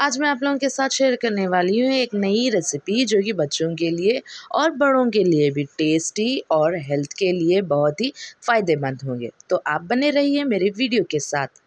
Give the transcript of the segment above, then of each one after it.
आज मैं आप लोगों के साथ शेयर करने वाली हूँ एक नई रेसिपी जो कि बच्चों के लिए और बड़ों के लिए भी टेस्टी और हेल्थ के लिए बहुत ही फ़ायदेमंद होंगे तो आप बने रहिए मेरे वीडियो के साथ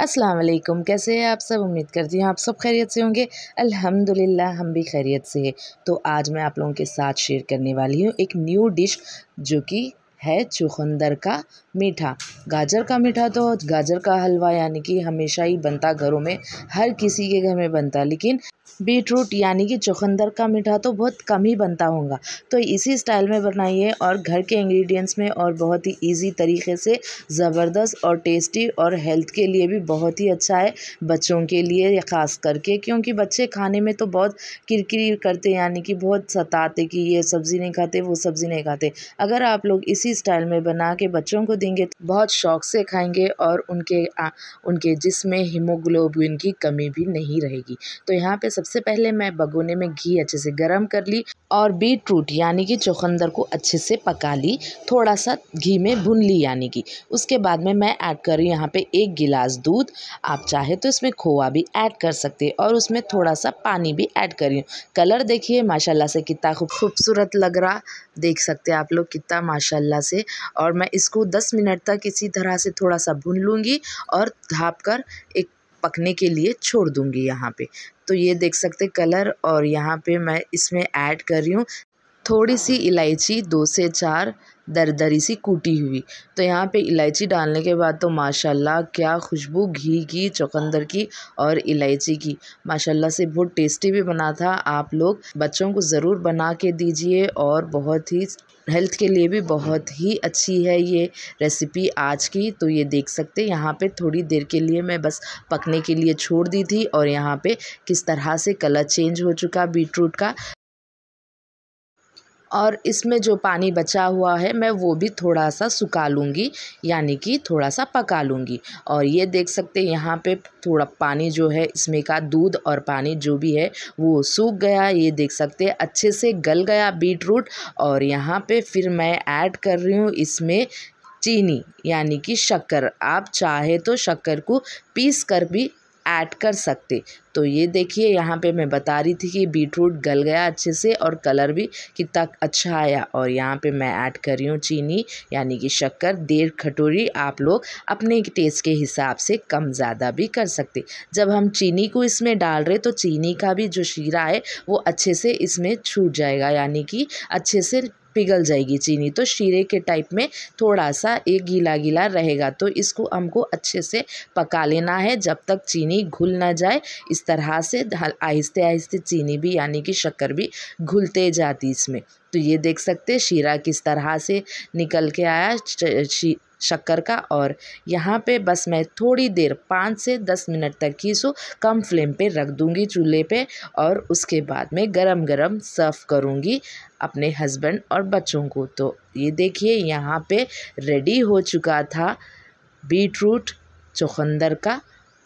अस्सलाम वालेकुम कैसे हैं आप सब उम्मीद करती हूँ आप सब खैरियत से होंगे अल्हम्दुलिल्लाह हम भी खैरियत से हैं तो आज मैं आप लोगों के साथ शेयर करने वाली हूँ एक न्यू डिश जो कि है चुकंदर का मीठा गाजर का मीठा तो गाजर का हलवा यानी कि हमेशा ही बनता घरों में हर किसी के घर में बनता लेकिन बीटरूट यानी कि चुकंदर का मीठा तो बहुत कम ही बनता होगा तो इसी स्टाइल में बनाइए और घर के इंग्रेडिएंट्स में और बहुत ही इजी तरीके से ज़बरदस्त और टेस्टी और हेल्थ के लिए भी बहुत ही अच्छा है बच्चों के लिए ख़ास करके क्योंकि बच्चे खाने में तो बहुत किरकिरी करते यानी कि बहुत सताते कि ये सब्ज़ी नहीं खाते वो सब्ज़ी नहीं खाते अगर आप लोग इसी स्टाइल में बना के बच्चों को देंगे तो बहुत शौक से खाएंगे और उनके आ, उनके जिसमें हीमोग्लोबिन की कमी भी नहीं रहेगी तो यहाँ पे सबसे पहले मैं भगोने में घी अच्छे से गर्म कर ली और बीट रूट यानी कि चुकंदर को अच्छे से पका ली थोड़ा सा घी में भुन ली यानी कि उसके बाद में मैं ऐड कर रही यहाँ पे एक गिलास दूध आप चाहे तो इसमें खोआ भी ऐड कर सकते और उसमें थोड़ा सा पानी भी ऐड कर रही हूँ कलर देखिए माशाल्लाह से कितना खूबसूरत लग रहा देख सकते हैं आप लोग कितना माशाल्लाह से और मैं इसको दस मिनट तक इसी तरह से थोड़ा सा भून लूँगी और ढाप कर एक पकने के लिए छोड़ दूँगी यहाँ पे तो ये देख सकते कलर और यहाँ पे मैं इसमें ऐड कर रही हूँ थोड़ी सी इलायची दो से चार दरदरी सी कूटी हुई तो यहाँ पे इलायची डालने के बाद तो माशाल्लाह क्या खुशबू घी की चुकंदर की और इलायची की माशाल्लाह से बहुत टेस्टी भी बना था आप लोग बच्चों को ज़रूर बना के दीजिए और बहुत ही हेल्थ के लिए भी बहुत ही अच्छी है ये रेसिपी आज की तो ये देख सकते यहाँ पे थोड़ी देर के लिए मैं बस पकने के लिए छोड़ दी थी और यहाँ पे किस तरह से कलर चेंज हो चुका बीटरूट का और इसमें जो पानी बचा हुआ है मैं वो भी थोड़ा सा सुखा लूँगी यानी कि थोड़ा सा पका लूँगी और ये देख सकते यहाँ पे थोड़ा पानी जो है इसमें का दूध और पानी जो भी है वो सूख गया ये देख सकते अच्छे से गल गया बीट रूट और यहाँ पे फिर मैं ऐड कर रही हूँ इसमें चीनी यानी कि शक्कर आप चाहे तो शक्कर को पीस कर भी ऐड कर सकते तो ये देखिए यहाँ पे मैं बता रही थी कि बीटरूट गल गया अच्छे से और कलर भी कितना अच्छा आया और यहाँ पे मैं ऐड कर रही हूँ चीनी यानी कि शक्कर डेढ़ कटोरी आप लोग अपने टेस्ट के हिसाब से कम ज़्यादा भी कर सकते जब हम चीनी को इसमें डाल रहे तो चीनी का भी जो शीरा है वो अच्छे से इसमें छूट जाएगा यानी कि अच्छे से पिघल जाएगी चीनी तो शीरे के टाइप में थोड़ा सा एक गीला गीला रहेगा तो इसको हमको अच्छे से पका लेना है जब तक चीनी घुल ना जाए इस तरह से आहिस्ते आहिस्ते चीनी भी यानी कि शक्कर भी घुलते जाती इसमें तो ये देख सकते शीरा किस तरह से निकल के आया शक्कर का और यहाँ पे बस मैं थोड़ी देर पाँच से दस मिनट तक ही सो कम फ्लेम पे रख दूँगी चूल्हे पे और उसके बाद मैं गरम गरम सर्व करूँगी अपने हस्बैंड और बच्चों को तो ये देखिए यहाँ पे रेडी हो चुका था बीटरूट चुकंदर का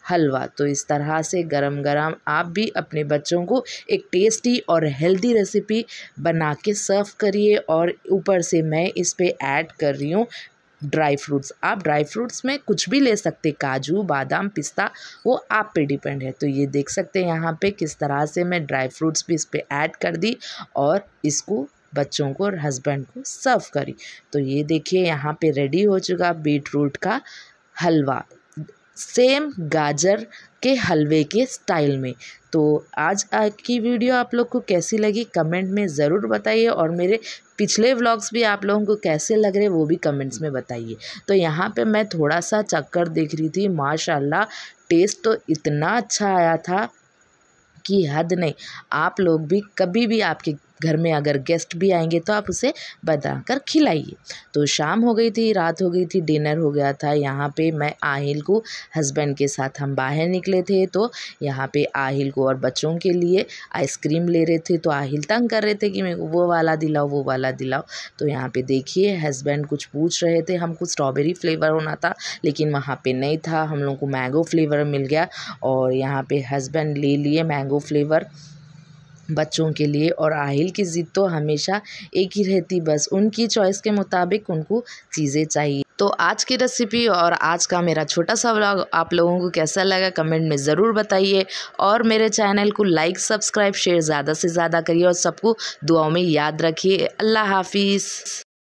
हलवा तो इस तरह से गरम गरम आप भी अपने बच्चों को एक टेस्टी और हेल्दी रेसिपी बना के सर्व करिए और ऊपर से मैं इस पर ऐड कर रही हूँ ड्राई फ्रूट्स आप ड्राई फ्रूट्स में कुछ भी ले सकते काजू बादाम पिस्ता वो आप पे डिपेंड है तो ये देख सकते हैं यहाँ पे किस तरह से मैं ड्राई फ्रूट्स भी इस पर ऐड कर दी और इसको बच्चों को और हस्बैंड को सर्व करी तो ये देखिए यहाँ पे रेडी हो चुका बीट रूट का हलवा सेम गाजर के हलवे के स्टाइल में तो आज की वीडियो आप लोग को कैसी लगी कमेंट में ज़रूर बताइए और मेरे पिछले व्लॉग्स भी आप लोगों को कैसे लग रहे वो भी कमेंट्स में बताइए तो यहाँ पे मैं थोड़ा सा चक्कर देख रही थी माशाल्लाह टेस्ट तो इतना अच्छा आया था कि हद नहीं आप लोग भी कभी भी आपके घर में अगर गेस्ट भी आएंगे तो आप उसे बता कर खिलाइए तो शाम हो गई थी रात हो गई थी डिनर हो गया था यहाँ पे मैं आहिल को हस्बैंड के साथ हम बाहर निकले थे तो यहाँ पे आहिल को और बच्चों के लिए आइसक्रीम ले रहे थे तो आहिल तंग कर रहे थे कि मेरे को वो वाला दिलाओ वो वाला दिलाओ तो यहाँ पे देखिए हस्बैंड कुछ पूछ रहे थे हमको स्ट्रॉबेरी फ्लेवर होना था लेकिन वहाँ पर नहीं था हम लोग को मैंगो फ्लेवर मिल गया और यहाँ पे हस्बैंड ले लिए मैंगो फ्लेवर बच्चों के लिए और आहिल की ज़िद तो हमेशा एक ही रहती बस उनकी चॉइस के मुताबिक उनको चीज़ें चाहिए तो आज की रेसिपी और आज का मेरा छोटा सा व्लॉग आप लोगों को कैसा लगा कमेंट में ज़रूर बताइए और मेरे चैनल को लाइक सब्सक्राइब शेयर ज़्यादा से ज़्यादा करिए और सबको दुआओं में याद रखिए अल्लाह हाफिज़